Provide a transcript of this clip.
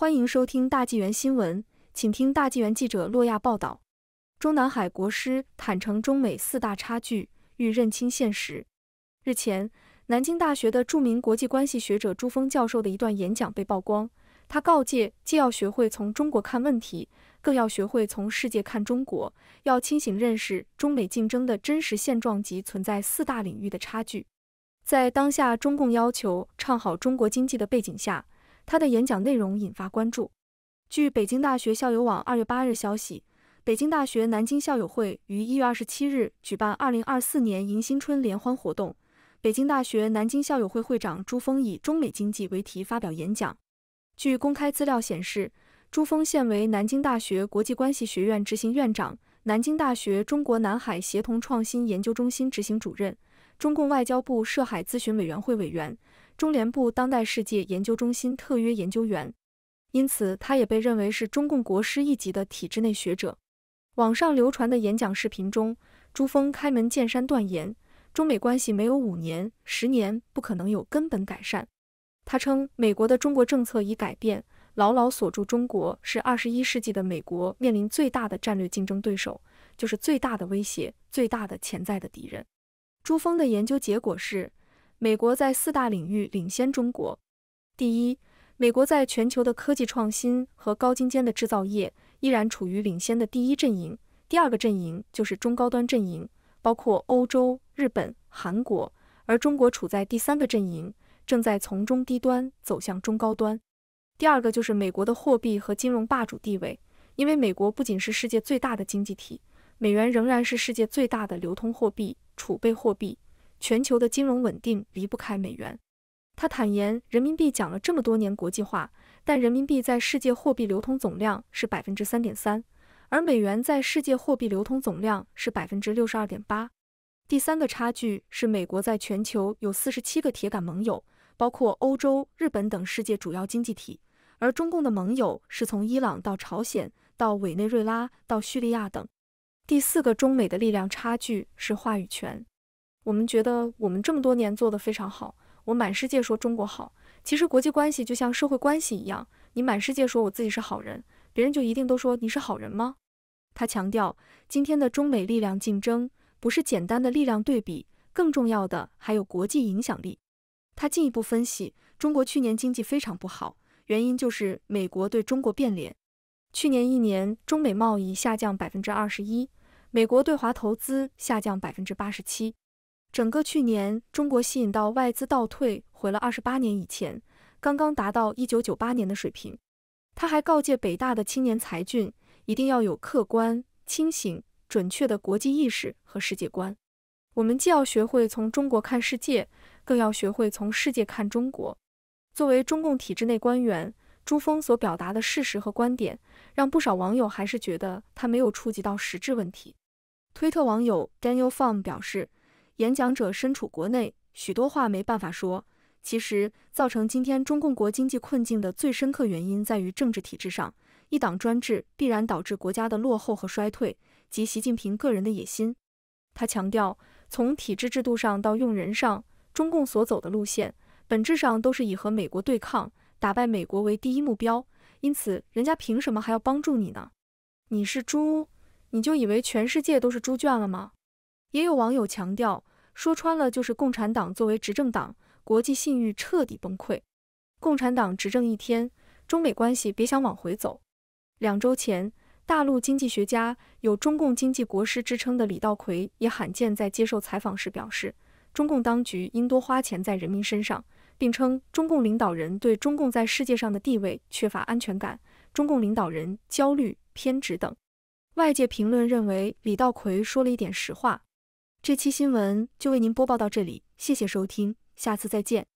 欢迎收听大纪元新闻，请听大纪元记者洛亚报道：中南海国师坦诚中美四大差距，欲认清现实。日前，南京大学的著名国际关系学者朱峰教授的一段演讲被曝光，他告诫既要学会从中国看问题，更要学会从世界看中国，要清醒认识中美竞争的真实现状及存在四大领域的差距。在当下中共要求唱好中国经济的背景下。他的演讲内容引发关注。据北京大学校友网二月八日消息，北京大学南京校友会于一月二十七日举办二零二四年迎新春联欢活动。北京大学南京校友会会长朱峰以“中美经济”为题发表演讲。据公开资料显示，朱峰现为南京大学国际关系学院执行院长、南京大学中国南海协同创新研究中心执行主任、中共外交部涉海咨询委员会委员。中联部当代世界研究中心特约研究员，因此他也被认为是中共国师一级的体制内学者。网上流传的演讲视频中，朱峰开门见山断言，中美关系没有五年、十年不可能有根本改善。他称，美国的中国政策已改变，牢牢锁住中国是二十一世纪的美国面临最大的战略竞争对手，就是最大的威胁、最大的潜在的敌人。朱峰的研究结果是。美国在四大领域领先中国。第一，美国在全球的科技创新和高精尖的制造业依然处于领先的第一阵营。第二个阵营就是中高端阵营，包括欧洲、日本、韩国，而中国处在第三个阵营，正在从中低端走向中高端。第二个就是美国的货币和金融霸主地位，因为美国不仅是世界最大的经济体，美元仍然是世界最大的流通货币、储备货币。全球的金融稳定离不开美元。他坦言，人民币讲了这么多年国际化，但人民币在世界货币流通总量是百分之三点三，而美元在世界货币流通总量是百分之六十二点八。第三个差距是美国在全球有四十七个铁杆盟友，包括欧洲、日本等世界主要经济体，而中共的盟友是从伊朗到朝鲜到委内瑞拉到叙利亚等。第四个，中美的力量差距是话语权。我们觉得我们这么多年做得非常好，我满世界说中国好。其实国际关系就像社会关系一样，你满世界说我自己是好人，别人就一定都说你是好人吗？他强调，今天的中美力量竞争不是简单的力量对比，更重要的还有国际影响力。他进一步分析，中国去年经济非常不好，原因就是美国对中国变脸。去年一年，中美贸易下降百分之二十一，美国对华投资下降百分之八十七。整个去年，中国吸引到外资倒退回了二十八年以前，刚刚达到一九九八年的水平。他还告诫北大的青年才俊，一定要有客观、清醒、准确的国际意识和世界观。我们既要学会从中国看世界，更要学会从世界看中国。作为中共体制内官员，朱峰所表达的事实和观点，让不少网友还是觉得他没有触及到实质问题。推特网友 Daniel Fong 表示。演讲者身处国内，许多话没办法说。其实，造成今天中共国经济困境的最深刻原因在于政治体制上，一党专制必然导致国家的落后和衰退，及习近平个人的野心。他强调，从体制制度上到用人上，中共所走的路线，本质上都是以和美国对抗、打败美国为第一目标。因此，人家凭什么还要帮助你呢？你是猪，你就以为全世界都是猪圈了吗？也有网友强调，说穿了就是共产党作为执政党，国际信誉彻底崩溃。共产党执政一天，中美关系别想往回走。两周前，大陆经济学家、有“中共经济国师”之称的李道葵也罕见在接受采访时表示，中共当局应多花钱在人民身上，并称中共领导人对中共在世界上的地位缺乏安全感，中共领导人焦虑、偏执等。外界评论认为，李道葵说了一点实话。这期新闻就为您播报到这里，谢谢收听，下次再见。